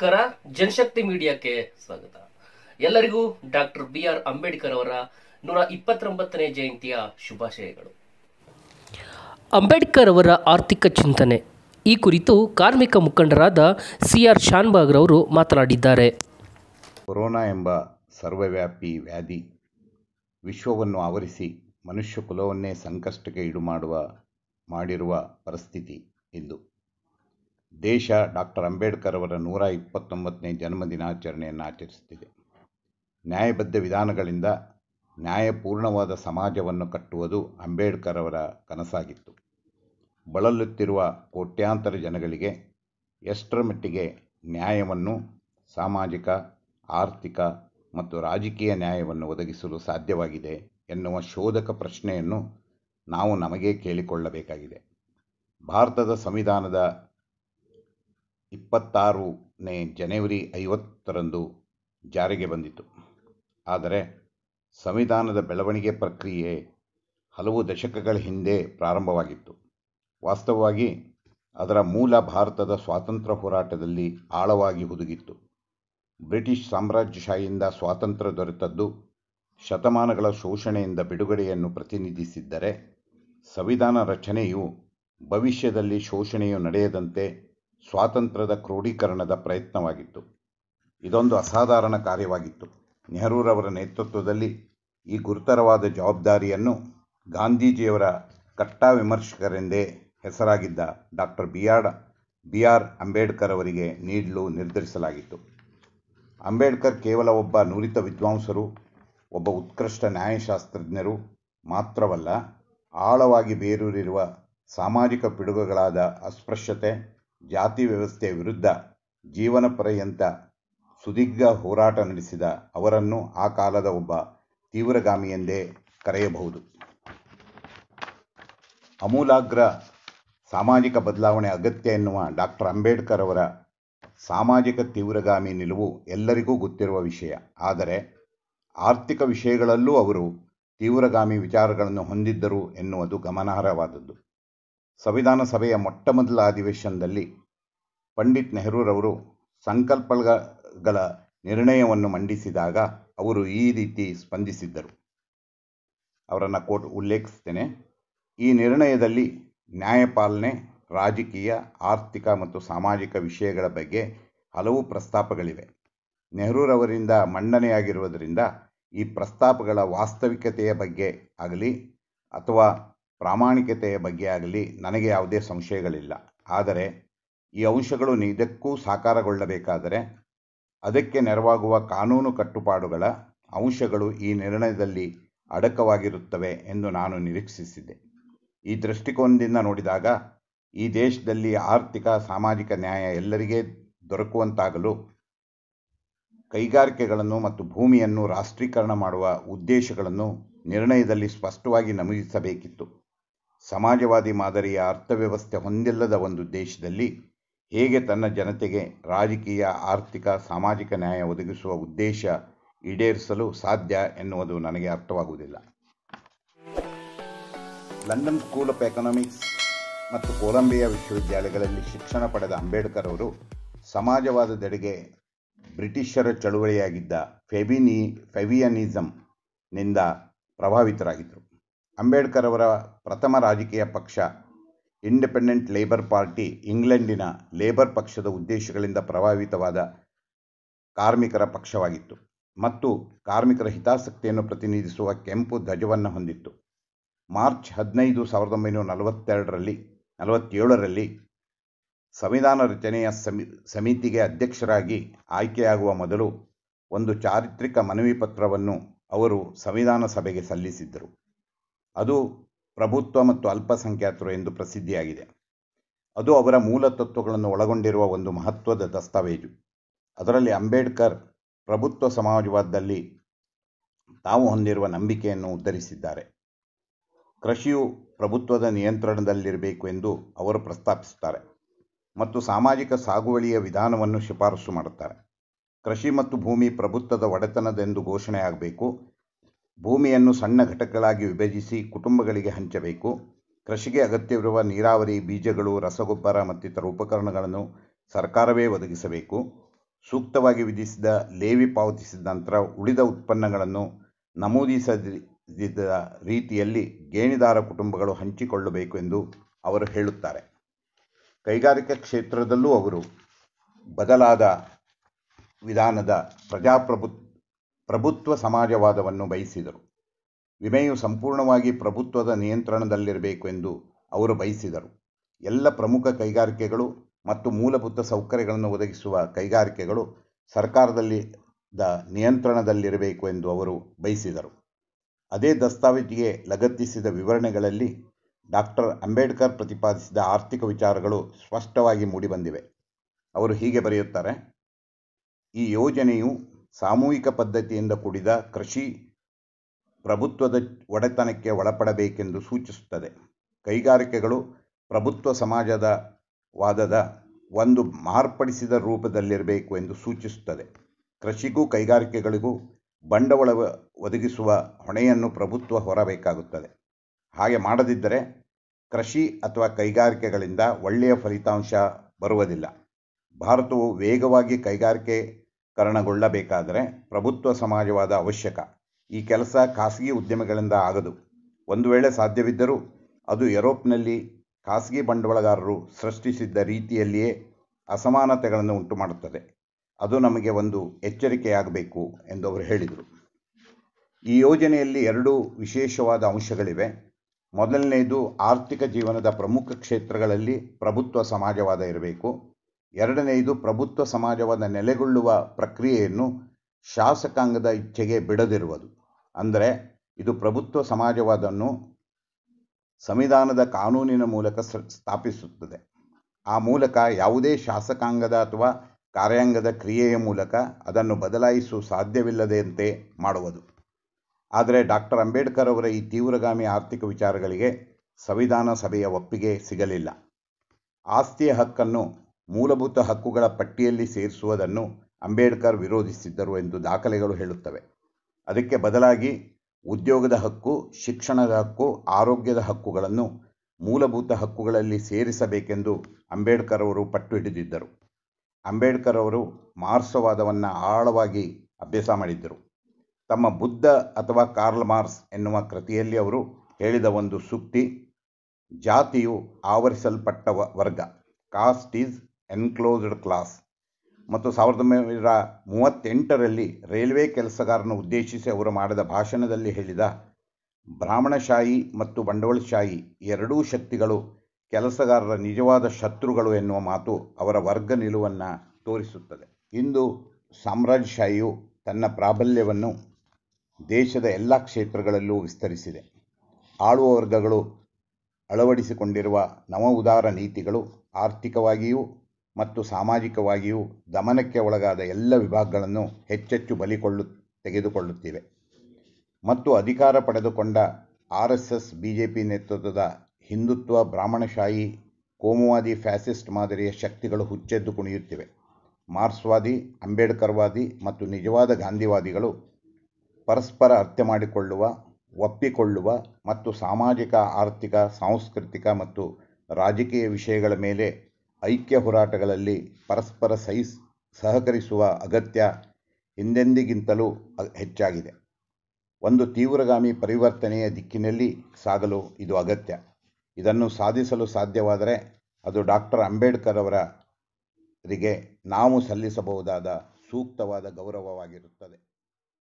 ನಮಸ್ಕಾರ ಜನಶಕ್ತಿ ಮೀಡಿಯಾಕ್ಕೆ ಸ್ವಾಗತ ಎಲ್ಲರಿಗೂ ಡಾಕ್ಟರ್ ಬಿ ಆರ್ ಅಂಬೇಡ್ಕರ್ ಅವರ ನೂರ ಇಪ್ಪತ್ತೊಂಬತ್ತನೇ ಜಯಂತಿಯ ಶುಭಾಶಯಗಳು ಅಂಬೇಡ್ಕರ್ ಅವರ ಆರ್ಥಿಕ ಚಿಂತನೆ ಈ ಕುರಿತು ಕಾರ್ಮಿಕ ಮುಖಂಡರಾದ ಸಿ ಆರ್ ಅವರು ಮಾತನಾಡಿದ್ದಾರೆ ಕೊರೋನಾ ಎಂಬ ಸರ್ವವ್ಯಾಪಿ ವ್ಯಾಧಿ ವಿಶ್ವವನ್ನು ಆವರಿಸಿ ಮನುಷ್ಯ ಕುಲವನ್ನೇ ಸಂಕಷ್ಟಕ್ಕೆ ಈಡು ಮಾಡುವ ಮಾಡಿರುವ ಪರಿಸ್ಥಿತಿ ಎಂದು ದೇಶ ಡಾಕ್ಟರ್ ಅಂಬೇಡ್ಕರ್ ಅವರ ನೂರ ಇಪ್ಪತ್ತೊಂಬತ್ತನೇ ಜನ್ಮದಿನಾಚರಣೆಯನ್ನು ಆಚರಿಸುತ್ತಿದೆ ನ್ಯಾಯಬದ್ಧ ವಿಧಾನಗಳಿಂದ ನ್ಯಾಯಪೂರ್ಣವಾದ ಸಮಾಜವನ್ನು ಕಟ್ಟುವುದು ಅಂಬೇಡ್ಕರ್ ಅವರ ಕನಸಾಗಿತ್ತು ಬಳಲುತ್ತಿರುವ ಕೋಟ್ಯಾಂತರ ಜನಗಳಿಗೆ ಎಷ್ಟರ ಮಟ್ಟಿಗೆ ನ್ಯಾಯವನ್ನು ಸಾಮಾಜಿಕ ಆರ್ಥಿಕ ಮತ್ತು ರಾಜಕೀಯ ನ್ಯಾಯವನ್ನು ಒದಗಿಸಲು ಸಾಧ್ಯವಾಗಿದೆ ಎನ್ನುವ ಶೋಧಕ ಪ್ರಶ್ನೆಯನ್ನು ನಾವು ನಮಗೇ ಕೇಳಿಕೊಳ್ಳಬೇಕಾಗಿದೆ ಭಾರತದ ಸಂವಿಧಾನದ ಇಪ್ಪತ್ತಾರನೇ ಜನವರಿ ಐವತ್ತರಂದು ಜಾರಿಗೆ ಬಂದಿತು ಆದರೆ ಸಂವಿಧಾನದ ಬೆಳವಣಿಗೆ ಪ್ರಕ್ರಿಯೆ ಹಲವು ದಶಕಗಳ ಹಿಂದೆ ಪ್ರಾರಂಭವಾಗಿತ್ತು ವಾಸ್ತವವಾಗಿ ಅದರ ಮೂಲ ಭಾರತದ ಸ್ವಾತಂತ್ರ್ಯ ಹೋರಾಟದಲ್ಲಿ ಆಳವಾಗಿ ಹುದುಗಿತ್ತು ಬ್ರಿಟಿಷ್ ಸಾಮ್ರಾಜ್ಯಶಾಹಿಯಿಂದ ಸ್ವಾತಂತ್ರ್ಯ ದೊರೆತದ್ದು ಶತಮಾನಗಳ ಶೋಷಣೆಯಿಂದ ಬಿಡುಗಡೆಯನ್ನು ಪ್ರತಿನಿಧಿಸಿದ್ದರೆ ಸಂವಿಧಾನ ರಚನೆಯು ಭವಿಷ್ಯದಲ್ಲಿ ಶೋಷಣೆಯು ನಡೆಯದಂತೆ ಸ್ವಾತಂತ್ರ್ಯದ ಕ್ರೋಢೀಕರಣದ ಪ್ರಯತ್ನವಾಗಿತ್ತು ಇದೊಂದು ಅಸಾಧಾರಣ ಕಾರ್ಯವಾಗಿತ್ತು ನೆಹರೂರವರ ನೇತೃತ್ವದಲ್ಲಿ ಈ ಗುರುತರವಾದ ಜವಾಬ್ದಾರಿಯನ್ನು ಗಾಂಧೀಜಿಯವರ ಕಟ್ಟಾ ವಿಮರ್ಶಕರೆಂದೇ ಹೆಸರಾಗಿದ್ದ doctor B R B R Ambedkar ಅವರಿಗೆ ನೀಡಲು ನಿರ್ಧರಿಸಲಾಗಿತ್ತು ಅಂಬೇಡ್ಕರ್ ಕೇವಲ ಒಬ್ಬ ನುರಿತ ವಿದ್ವಾಂಸರು ಒಬ್ಬ ಉತ್ಕೃಷ್ಟ ನ್ಯಾಯಶಾಸ್ತ್ರಜ್ಞರು ಮಾತ್ರವಲ್ಲ ಆಳವಾಗಿ ಬೇರೂರಿರುವ ಸಾಮಾಜಿಕ ಪಿಡುಗುಗಳಾದ ಅಸ್ಪೃಶ್ಯತೆ ಜಾತಿ ವ್ಯವಸ್ಥೆಯ ವಿರುದ್ಧ ಜೀವನ ಪರ್ಯಂತ ಸುದೀರ್ಘ ಹೋರಾಟ ನಡೆಸಿದ ಅವರನ್ನು ಆ ಕಾಲದ ಒಬ್ಬ ತೀವ್ರಗಾಮಿ ಎಂದೇ ಕರೆಯಬಹುದು ಅಮೂಲಾಗ್ರ ಸಾಮಾಜಿಕ ಬದಲಾವಣೆ ಅಗತ್ಯ ಎನ್ನುವ ಡಾಕ್ಟರ್ ಅಂಬೇಡ್ಕರ್ ಅವರ ಸಾಮಾಜಿಕ ತೀವ್ರಗಾಮಿ ನಿಲುವು ಎಲ್ಲರಿಗೂ ಗೊತ್ತಿರುವ ವಿಷಯ ಆದರೆ ಆರ್ಥಿಕ ವಿಷಯಗಳಲ್ಲೂ ಅವರು ತೀವ್ರಗಾಮಿ ವಿಚಾರಗಳನ್ನು ಹೊಂದಿದ್ದರು ಎನ್ನುವುದು ಗಮನಾರ್ಹವಾದದ್ದು ಸಂವಿಧಾನ ಸಭೆಯ ಮೊದಲ ಅಧಿವೇಶನದಲ್ಲಿ ಪಂಡಿತ್ ನೆಹರೂರವರು ಸಂಕಲ್ಪಗಳ ನಿರ್ಣಯವನ್ನು ಮಂಡಿಸಿದಾಗ ಅವರು ಈ ರೀತಿ ಸ್ಪಂದಿಸಿದ್ದರು ಅವರನ್ನು ಕೋಟ್ ಉಲ್ಲೇಖಿಸ್ತೇನೆ ಈ ನಿರ್ಣಯದಲ್ಲಿ ನ್ಯಾಯಪಾಲನೆ ರಾಜಕೀಯ ಆರ್ಥಿಕ ಮತ್ತು ಸಾಮಾಜಿಕ ವಿಷಯಗಳ ಬಗ್ಗೆ ಹಲವು ಪ್ರಸ್ತಾಪಗಳಿವೆ ನೆಹರೂರವರಿಂದ ಮಂಡನೆಯಾಗಿರುವುದರಿಂದ ಈ ಪ್ರಸ್ತಾಪಗಳ ವಾಸ್ತವಿಕತೆಯ ಬಗ್ಗೆ ಆಗಲಿ ಅಥವಾ ಪ್ರಾಮಾಣಿಕತೆಯ ಬಗ್ಗೆ ಆಗಲಿ ನನಗೆ ಯಾವುದೇ ಸಂಶಯಗಳಿಲ್ಲ ಆದರೆ ಈ ಅಂಶಗಳು ನಿಜಕ್ಕೂ ಸಾಕಾರಗೊಳ್ಳಬೇಕಾದರೆ ಅದಕ್ಕೆ ನೆರವಾಗುವ ಕಾನೂನು ಕಟ್ಟುಪಾಡುಗಳ ಅಂಶಗಳು ಈ ನಿರ್ಣಯದಲ್ಲಿ ಅಡಕವಾಗಿರುತ್ತವೆ ಎಂದು ನಾನು ನಿರೀಕ್ಷಿಸಿದ್ದೆ ಈ ದೃಷ್ಟಿಕೋನದಿಂದ ನೋಡಿದಾಗ ಈ ದೇಶದಲ್ಲಿ ಆರ್ಥಿಕ ಸಾಮಾಜಿಕ ನ್ಯಾಯ ಎಲ್ಲರಿಗೆ ದೊರಕುವಂತಾಗಲು ಕೈಗಾರಿಕೆಗಳನ್ನು ಮತ್ತು ಭೂಮಿಯನ್ನು ರಾಷ್ಟ್ರೀಕರಣ ಮಾಡುವ ಉದ್ದೇಶಗಳನ್ನು ನಿರ್ಣಯದಲ್ಲಿ ಸ್ಪಷ್ಟವಾಗಿ ನಮೂದಿಸಬೇಕಿತ್ತು ಸಮಾಜವಾದಿ ಮಾದರಿಯ ಅರ್ಥವ್ಯವಸ್ಥೆ ಹೊಂದಿಲ್ಲದ ಒಂದು ದೇಶದಲ್ಲಿ ಹೇಗೆ ತನ್ನ ಜನತೆಗೆ ರಾಜಕೀಯ ಆರ್ಥಿಕ ಸಾಮಾಜಿಕ ನ್ಯಾಯ ಒದಗಿಸುವ ಉದ್ದೇಶ ಈಡೇರಿಸಲು ಸಾಧ್ಯ ಎನ್ನುವುದು ನನಗೆ ಅರ್ಥವಾಗುವುದಿಲ್ಲ ಲಂಡನ್ ಸ್ಕೂಲ್ ಆಫ್ ಎಕನಾಮಿಕ್ಸ್ ಮತ್ತು ಕೊಲಂಬಿಯಾ ವಿಶ್ವವಿದ್ಯಾಲಯಗಳಲ್ಲಿ ಶಿಕ್ಷಣ ಪಡೆದ ಅಂಬೇಡ್ಕರ್ ಅವರು ಸಮಾಜವಾದದೆಡೆಗೆ ಬ್ರಿಟಿಷರ ಚಳುವಳಿಯಾಗಿದ್ದ ಫೆಬಿನಿ ಫೆವಿಯನಿಸಂನಿಂದ ಪ್ರಭಾವಿತರಾಗಿದ್ದರು ಅಂಬೇಡ್ಕರ್ ಅವರ ಪ್ರಥಮ ರಾಜಕೀಯ ಪಕ್ಷ ಇಂಡಿಪೆಂಡೆಂಟ್ ಲೇಬರ್ ಪಾರ್ಟಿ ಇಂಗ್ಲೆಂಡಿನ ಲೇಬರ್ ಪಕ್ಷದ ಉದ್ದೇಶಗಳಿಂದ ಪ್ರಭಾವಿತವಾದ ಕಾರ್ಮಿಕರ ಪಕ್ಷವಾಗಿತ್ತು ಮತ್ತು ಕಾರ್ಮಿಕರ ಹಿತಾಸಕ್ತಿಯನ್ನು ಪ್ರತಿನಿಧಿಸುವ ಕೆಂಪು ಧ್ವಜವನ್ನು ಹೊಂದಿತ್ತು ಮಾರ್ಚ್ ಹದಿನೈದು ಸಾವಿರದ ಒಂಬೈನೂರ ನಲವತ್ತೆರಡರಲ್ಲಿ ನಲವತ್ತೇಳರಲ್ಲಿ ಸಂವಿಧಾನ ರಚನೆಯ ಸಮಿ ಸಮಿತಿಗೆ ಅಧ್ಯಕ್ಷರಾಗಿ ಆಯ್ಕೆಯಾಗುವ ಮೊದಲು ಒಂದು ಚಾರಿತ್ರಿಕ ಮನವಿ ಪತ್ರವನ್ನು ಅವರು ಸಂವಿಧಾನ ಸಭೆಗೆ ಸಲ್ಲಿಸಿದ್ದರು ಅದು ಪ್ರಭುತ್ವ ಮತ್ತು ಅಲ್ಪಸಂಖ್ಯಾತರು ಎಂದು ಪ್ರಸಿದ್ಧಿಯಾಗಿದೆ ಅದು ಅವರ ಮೂಲ ತತ್ವಗಳನ್ನು ಒಳಗೊಂಡಿರುವ ಒಂದು ಮಹತ್ವದ ದಸ್ತಾವೇಜು ಅದರಲ್ಲಿ ಅಂಬೇಡ್ಕರ್ ಪ್ರಭುತ್ವ ಸಮಾಜವಾದದಲ್ಲಿ ತಾವು ಹೊಂದಿರುವ ನಂಬಿಕೆಯನ್ನು ಉದ್ಧರಿಸಿದ್ದಾರೆ ಕೃಷಿಯು ಪ್ರಭುತ್ವದ ನಿಯಂತ್ರಣದಲ್ಲಿರಬೇಕು ಎಂದು ಅವರು ಪ್ರಸ್ತಾಪಿಸುತ್ತಾರೆ ಮತ್ತು ಸಾಮಾಜಿಕ ಸಾಗುವಳಿಯ ವಿಧಾನವನ್ನು ಶಿಫಾರಸು ಮಾಡುತ್ತಾರೆ ಕೃಷಿ ಮತ್ತು ಭೂಮಿ ಪ್ರಭುತ್ವದ ಒಡೆತನದೆಂದು ಘೋಷಣೆಯಾಗಬೇಕು ಭೂಮಿಯನ್ನು ಸಣ್ಣ ಘಟಕಗಳಾಗಿ ವಿಭಜಿಸಿ ಕುಟುಂಬಗಳಿಗೆ ಹಂಚಬೇಕು ಕೃಷಿಗೆ ಅಗತ್ಯವಿರುವ ನೀರಾವರಿ ಬೀಜಗಳು ರಸಗೊಬ್ಬರ ಮತ್ತಿತರ ಉಪಕರಣಗಳನ್ನು ಸರ್ಕಾರವೇ ಒದಗಿಸಬೇಕು ಸೂಕ್ತವಾಗಿ ವಿಧಿಸಿದ ಲೇವಿ ಪಾವತಿಸಿದ ನಂತರ ಉಳಿದ ಉತ್ಪನ್ನಗಳನ್ನು ನಮೂದಿಸದಿದ್ದ ರೀತಿಯಲ್ಲಿ ಗೇಣಿದಾರ ಕುಟುಂಬಗಳು ಹಂಚಿಕೊಳ್ಳಬೇಕು ಎಂದು ಅವರು ಹೇಳುತ್ತಾರೆ ಕೈಗಾರಿಕಾ ಕ್ಷೇತ್ರದಲ್ಲೂ ಅವರು ಬದಲಾದ ವಿಧಾನದ ಪ್ರಜಾಪ್ರಭುತ್ವ ಪ್ರಭುತ್ವ ಸಮಾಜವಾದವನ್ನು ಬಯಸಿದರು ವಿಮೆಯು ಸಂಪೂರ್ಣವಾಗಿ ಪ್ರಭುತ್ವದ ನಿಯಂತ್ರಣದಲ್ಲಿರಬೇಕು ಎಂದು ಅವರು ಬಯಸಿದರು ಎಲ್ಲ ಪ್ರಮುಖ ಕೈಗಾರಿಕೆಗಳು ಮತ್ತು ಮೂಲಭೂತ ಸೌಕರ್ಯಗಳನ್ನು ಒದಗಿಸುವ ಕೈಗಾರಿಕೆಗಳು ಸರ್ಕಾರದಲ್ಲಿ ದ ನಿಯಂತ್ರಣದಲ್ಲಿರಬೇಕು ಎಂದು ಅವರು ಬಯಸಿದರು ಅದೇ ದಸ್ತಾವೇಜಿಗೆ ಲಗತ್ತಿಸಿದ ವಿವರಣೆಗಳಲ್ಲಿ ಡಾಕ್ಟರ್ ಅಂಬೇಡ್ಕರ್ ಪ್ರತಿಪಾದಿಸಿದ ಆರ್ಥಿಕ ವಿಚಾರಗಳು ಸ್ಪಷ್ಟವಾಗಿ ಮೂಡಿಬಂದಿವೆ ಅವರು ಹೀಗೆ ಬರೆಯುತ್ತಾರೆ ಈ ಯೋಜನೆಯು ಸಾಮೂಹಿಕ ಪದ್ಧತಿಯಿಂದ ಕೂಡಿದ ಕೃಷಿ ಪ್ರಭುತ್ವದ ಒಡೆತನಕ್ಕೆ ಒಳಪಡಬೇಕೆಂದು ಸೂಚಿಸುತ್ತದೆ ಕೈಗಾರಿಕೆಗಳು ಪ್ರಭುತ್ವ ಸಮಾಜದ ವಾದದ ಒಂದು ಮಾರ್ಪಡಿಸಿದ ರೂಪದಲ್ಲಿರಬೇಕು ಎಂದು ಸೂಚಿಸುತ್ತದೆ ಕೃಷಿಗೂ ಕೈಗಾರಿಕೆಗಳಿಗೂ ಬಂಡವಾಳ ಒದಗಿಸುವ ಹೊಣೆಯನ್ನು ಪ್ರಭುತ್ವ ಹೊರಬೇಕಾಗುತ್ತದೆ ಹಾಗೆ ಮಾಡದಿದ್ದರೆ ಕೃಷಿ ಅಥವಾ ಕೈಗಾರಿಕೆಗಳಿಂದ ಒಳ್ಳೆಯ ಫಲಿತಾಂಶ ಬರುವುದಿಲ್ಲ ಭಾರತವು ವೇಗವಾಗಿ ಕೈಗಾರಿಕೆ ಕರಣಗೊಳ್ಳಬೇಕಾದರೆ ಪ್ರಭುತ್ವ ಸಮಾಜವಾದ ಅವಶ್ಯಕ ಈ ಕೆಲಸ ಖಾಸಗಿ ಉದ್ಯಮಿಗಳಿಂದ ಆಗದು ಒಂದು ವೇಳೆ ಸಾಧ್ಯವಿದ್ದರೂ ಅದು ಯುರೋಪ್ನಲ್ಲಿ ಖಾಸಗಿ ಬಂಡವಾಳಗಾರರು ಸೃಷ್ಟಿಸಿದ್ದ ರೀತಿಯಲ್ಲಿಯೇ ಅಸಮಾನತೆಗಳನ್ನು ಉಂಟು ಮಾಡುತ್ತದೆ ಅದು ನಮಗೆ ಒಂದು ಎಚ್ಚರಿಕೆಯಾಗಬೇಕು ಎಂದು ಅವರು ಹೇಳಿದರು ಈ ಯೋಜನೆಯಲ್ಲಿ ಎರಡು ವಿಶೇಷವಾದ ಅಂಶಗಳಿವೆ ಮೊದಲನೆಯದು ಆರ್ಥಿಕ ಜೀವನದ ಪ್ರಮುಖ ಕ್ಷೇತ್ರಗಳಲ್ಲಿ ಪ್ರಭುತ್ವ ಸಮಾಜವಾದ ಇರಬೇಕು ಎರಡನೆಯದು ಪ್ರಭುತ್ವ ಸಮಾಜವಾದ ನೆಲೆಗೊಳ್ಳುವ ಪ್ರಕ್ರಿಯೆಯನ್ನು ಶಾಸಕಾಂಗದ ಇಚ್ಛೆಗೆ ಬಿಡದಿರುವುದು ಅಂದರೆ ಇದು ಪ್ರಭುತ್ವ ಸಮಾಜವಾದನ್ನು ಸಂವಿಧಾನದ ಕಾನೂನಿನ ಮೂಲಕ ಸ್ಥಾಪಿಸುತ್ತದೆ ಆ ಮೂಲಕ ಯಾವುದೇ ಶಾಸಕಾಂಗದ ಅಥವಾ ಕಾರ್ಯಾಂಗದ ಕ್ರಿಯೆಯ ಮೂಲಕ ಅದನ್ನು ಬದಲಾಯಿಸುವ ಸಾಧ್ಯವಿಲ್ಲದೆಯಂತೆ ಮಾಡುವುದು ಆದರೆ ಡಾಕ್ಟರ್ ಅಂಬೇಡ್ಕರ್ ಅವರ ಈ ತೀವ್ರಗಾಮಿ ಆರ್ಥಿಕ ವಿಚಾರಗಳಿಗೆ ಸಂವಿಧಾನ ಸಭೆಯ ಒಪ್ಪಿಗೆ ಸಿಗಲಿಲ್ಲ ಆಸ್ತಿಯ ಹಕ್ಕನ್ನು ಮೂಲಭೂತ ಹಕ್ಕುಗಳ ಪಟ್ಟಿಯಲ್ಲಿ ಸೇರಿಸುವುದನ್ನು ಅಂಬೇಡ್ಕರ್ ವಿರೋಧಿಸಿದ್ದರು ಎಂದು ದಾಖಲೆಗಳು ಹೇಳುತ್ತವೆ ಅದಕ್ಕೆ ಬದಲಾಗಿ ಉದ್ಯೋಗದ ಹಕ್ಕು ಶಿಕ್ಷಣದ ಹಕ್ಕು ಆರೋಗ್ಯದ ಹಕ್ಕುಗಳನ್ನು ಮೂಲಭೂತ ಹಕ್ಕುಗಳಲ್ಲಿ ಸೇರಿಸಬೇಕೆಂದು ಅಂಬೇಡ್ಕರ್ ಅವರು ಪಟ್ಟು ಹಿಡಿದಿದ್ದರು ಅಂಬೇಡ್ಕರ್ ಅವರು ಮಾರ್ಸವಾದವನ್ನು ಆಳವಾಗಿ ಅಭ್ಯಾಸ ಮಾಡಿದ್ದರು ತಮ್ಮ ಬುದ್ಧ ಅಥವಾ ಕಾರ್ಲ್ ಮಾರ್ಸ್ ಎನ್ನುವ ಕೃತಿಯಲ್ಲಿ ಅವರು ಹೇಳಿದ ಒಂದು ಸೂಕ್ತಿ ಜಾತಿಯು ಆವರಿಸಲ್ಪಟ್ಟ ವರ್ಗ ಕಾಸ್ಟ್ ಈಸ್ ಎನ್ಕ್ಲೋಸ್ಡ್ ಕ್ಲಾಸ್ ಮತ್ತು ಸಾವಿರದ ಒಂಬೈನೂರ ಮೂವತ್ತೆಂಟರಲ್ಲಿ ರೈಲ್ವೆ ಕೆಲಸಗಾರನ ಉದ್ದೇಶಿಸಿ ಅವರು ಮಾಡಿದ ಭಾಷಣದಲ್ಲಿ ಹೇಳಿದ ಬ್ರಾಹ್ಮಣಶಾಹಿ ಮತ್ತು ಬಂಡವಾಳಶಾಹಿ ಎರಡೂ ಶಕ್ತಿಗಳು ಕೆಲಸಗಾರರ ನಿಜವಾದ ಶತ್ರುಗಳು ಎನ್ನುವ ಮಾತು ಅವರ ವರ್ಗ ನಿಲುವನ್ನು ತೋರಿಸುತ್ತದೆ ಇಂದು ಸಾಮ್ರಾಜ್ಯಶಾಹಿಯು ತನ್ನ ಪ್ರಾಬಲ್ಯವನ್ನು ದೇಶದ ಎಲ್ಲ ಕ್ಷೇತ್ರಗಳಲ್ಲೂ ವಿಸ್ತರಿಸಿದೆ ಆಳುವ ವರ್ಗಗಳು ಅಳವಡಿಸಿಕೊಂಡಿರುವ ನವ ಉದಾರ ನೀತಿಗಳು ಆರ್ಥಿಕವಾಗಿಯೂ ಮತ್ತು ಸಾಮಾಜಿಕವಾಗಿಯೂ ದಮನಕ್ಕೆ ಒಳಗಾದ ಎಲ್ಲ ವಿಭಾಗಗಳನ್ನು ಹೆಚ್ಚೆಚ್ಚು ಬಲಿಕೊಳ್ಳು ತೆಗೆದುಕೊಳ್ಳುತ್ತಿವೆ ಮತ್ತು ಅಧಿಕಾರ ಪಡೆದುಕೊಂಡ R S S B J P ನೇತೃತ್ವದ ಹಿಂದುತ್ವ ಬ್ರಾಹ್ಮಣಶಾಹಿ ಕೋಮುವಾದಿ ಫ್ಯಾಸಿಸ್ಟ್ ಮಾದರಿಯ ಶಕ್ತಿಗಳು ಹುಚ್ಚೆದ್ದು ಕುಣಿಯುತ್ತಿವೆ ಮಾರ್ಕ್ಸ್ವಾದಿ ಅಂಬೇಡ್ಕರ್ವಾದಿ ಮತ್ತು ನಿಜವಾದ ಗಾಂಧಿವಾದಿಗಳು ಪರಸ್ಪರ ಅರ್ಥ ಮಾಡಿಕೊಳ್ಳುವ ಒಪ್ಪಿಕೊಳ್ಳುವ ಮತ್ತು ಸಾಮಾಜಿಕ ಆರ್ಥಿಕ ಸಾಂಸ್ಕೃತಿಕ ಮತ್ತು ರಾಜಕೀಯ ವಿಷಯಗಳ ಮೇಲೆ ಐಕ್ಯ ಹೋರಾಟಗಳಲ್ಲಿ ಪರಸ್ಪರ ಸಹಿಸ್ ಸಹಕರಿಸುವ ಅಗತ್ಯ ಹಿಂದೆಂದಿಗಿಂತಲೂ ಹೆಚ್ಚಾಗಿದೆ ಒಂದು ತೀವ್ರಗಾಮಿ ಪರಿವರ್ತನೆಯ ದಿಕ್ಕಿನಲ್ಲಿ ಸಾಗಲು ಇದು ಅಗತ್ಯ ಇದನ್ನು ಸಾಧಿಸಲು ಸಾಧ್ಯವಾದರೆ ಅದು ಡಾಕ್ಟರ್ ಅಂಬೇಡ್ಕರ್ ಅವರಿಗೆ ನಾವು ಸಲ್ಲಿಸಬಹುದಾದ ಸೂಕ್ತವಾದ ಗೌರವವಾಗಿರುತ್ತದೆ